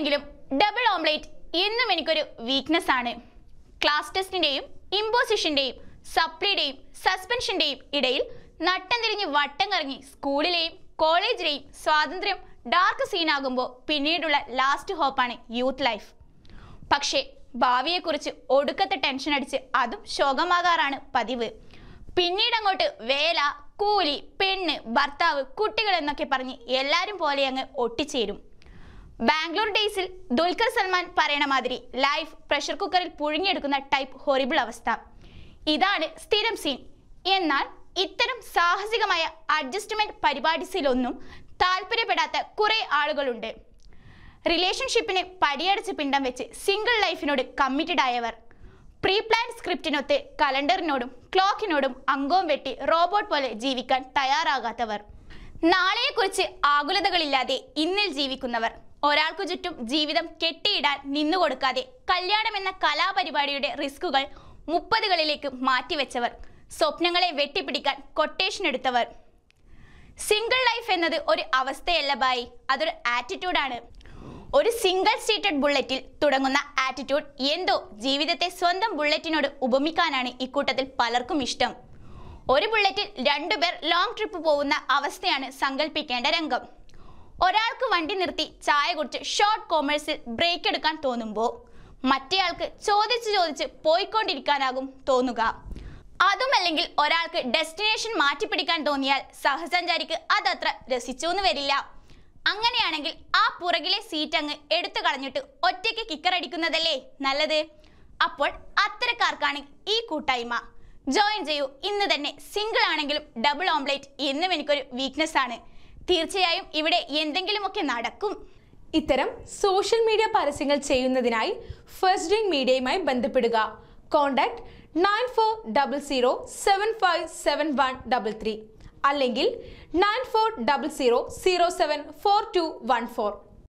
ആണെങ്കിലും double omelette എന്നും എനിക്കൊരു വീക്ക്നെസ് ആണ് ക്ലാസ് ടെസ്റ്റിൻ്റെയും ഇമ്പോസിഷൻ്റെയും സപ്ലിയുടെയും സസ്പെൻഷൻ്റെയും ഇടയിൽ നട്ടം തിരിഞ്ഞ് വട്ടം കറങ്ങി സ്കൂളിലെയും കോളേജിലെയും സ്വാതന്ത്ര്യം ഡാർക്ക് സീനാകുമ്പോൾ പിന്നീടുള്ള ലാസ്റ്റ് ഹോപ്പാണ് യൂത്ത് ലൈഫ് പക്ഷേ ഭാവിയെക്കുറിച്ച് ഒടുക്കത്തെ ടെൻഷൻ അടിച്ച് അതും ശോകമാകാറാണ് പതിവ് പിന്നീട് അങ്ങോട്ട് വേല കൂലി പെണ്ണ് ഭർത്താവ് കുട്ടികൾ എന്നൊക്കെ പറഞ്ഞ് എല്ലാവരും പോലെ അങ്ങ് ഒട്ടിച്ചേരും ബാംഗ്ലൂർ ഡേയ്സിൽ ദുൽഖർ സൽമാൻ പറയണ മാതിരി ലൈഫ് പ്രഷർ കുക്കറിൽ പുഴുങ്ങിയെടുക്കുന്ന ടൈപ്പ് ഹൊറിബിൾ അവസ്ഥ ഇതാണ് സ്ഥിരം സീൻ എന്നാൽ ഇത്തരം സാഹസികമായ അഡ്ജസ്റ്റ്മെന്റ് പരിപാടിസിലൊന്നും താല്പര്യപ്പെടാത്ത കുറെ ആളുകളുണ്ട് റിലേഷൻഷിപ്പിന് പടിയടച്ച് പിണ്ടം വെച്ച് സിംഗിൾ ലൈഫിനോട് കമ്മിറ്റഡ് ആയവർ പ്രീ പ്ലാൻ സ്ക്രിപ്റ്റിനൊത്ത് കലണ്ടറിനോടും ക്ലോക്കിനോടും അംഗവും വെട്ടി റോബോട്ട് പോലെ ജീവിക്കാൻ തയ്യാറാകാത്തവർ നാളെയെക്കുറിച്ച് ആകുലതകളില്ലാതെ ഇന്നിൽ ജീവിക്കുന്നവർ ഒരാൾക്കു ചുറ്റും ജീവിതം കെട്ടിയിടാൻ നിന്നുകൊടുക്കാതെ കല്യാണം എന്ന കലാപരിപാടിയുടെ റിസ്കുകൾ മുപ്പതുകളിലേക്ക് മാറ്റിവെച്ചവർ സ്വപ്നങ്ങളെ വെട്ടിപ്പിടിക്കാൻ കൊട്ടേഷൻ എടുത്തവർ സിംഗിൾ ലൈഫ് എന്നത് ഒരു അവസ്ഥയല്ല ബായി അതൊരു ആറ്റിറ്റ്യൂഡാണ് ഒരു സിംഗിൾ സ്റ്റേറ്റഡ് ബുള്ളറ്റിൽ തുടങ്ങുന്ന ആറ്റിറ്റ്യൂഡ് എന്തോ ജീവിതത്തെ സ്വന്തം ബുള്ളറ്റിനോട് ഉപമിക്കാനാണ് ഇക്കൂട്ടത്തിൽ പലർക്കും ഇഷ്ടം ഒരു ബുള്ളറ്റിൽ രണ്ടുപേർ ലോങ് ട്രിപ്പ് പോകുന്ന അവസ്ഥയാണ് സങ്കല്പിക്കേണ്ട രംഗം ഒരാൾക്ക് വണ്ടി നിർത്തി ചായ കുടിച്ച് ഷോർട്ട് കോമേഴ്സിൽ ബ്രേക്ക് എടുക്കാൻ തോന്നുമ്പോൾ മറ്റേയാൾക്ക് ചോദിച്ച് ചോദിച്ച് പോയിക്കൊണ്ടിരിക്കാനാകും തോന്നുക അതുമല്ലെങ്കിൽ ഒരാൾക്ക് ഡെസ്റ്റിനേഷൻ മാറ്റിപ്പിടിക്കാൻ തോന്നിയാൽ സഹസഞ്ചാരിക്ക് അതത്ര രസിച്ചു എന്ന് വരില്ല അങ്ങനെയാണെങ്കിൽ ആ പുറകിലെ സീറ്റ് അങ്ങ് എടുത്തു കളഞ്ഞിട്ട് ഒറ്റയ്ക്ക് കിക്കറടിക്കുന്നതല്ലേ നല്ലത് അപ്പോൾ അത്തരക്കാർക്കാണ് ഈ കൂട്ടായ്മ ജോയിൻ ചെയ്യൂ ഇന്ന് തന്നെ സിംഗിൾ ആണെങ്കിലും ഡബിൾ ഓംലേറ്റ് എന്നും എനിക്കൊരു വീക്ക്നെസ് ആണ് തീർച്ചയായും ഇവിടെ എന്തെങ്കിലുമൊക്കെ നടക്കും ഇത്തരം സോഷ്യൽ മീഡിയ പരസ്യങ്ങൾ ചെയ്യുന്നതിനായി ഫസ്റ്റ് ഡ്രിങ് മീഡിയയുമായി ബന്ധപ്പെടുക contact nine four double zero seven five seven one double three അല്ലെങ്കിൽ nine four double zero zero seven four two one four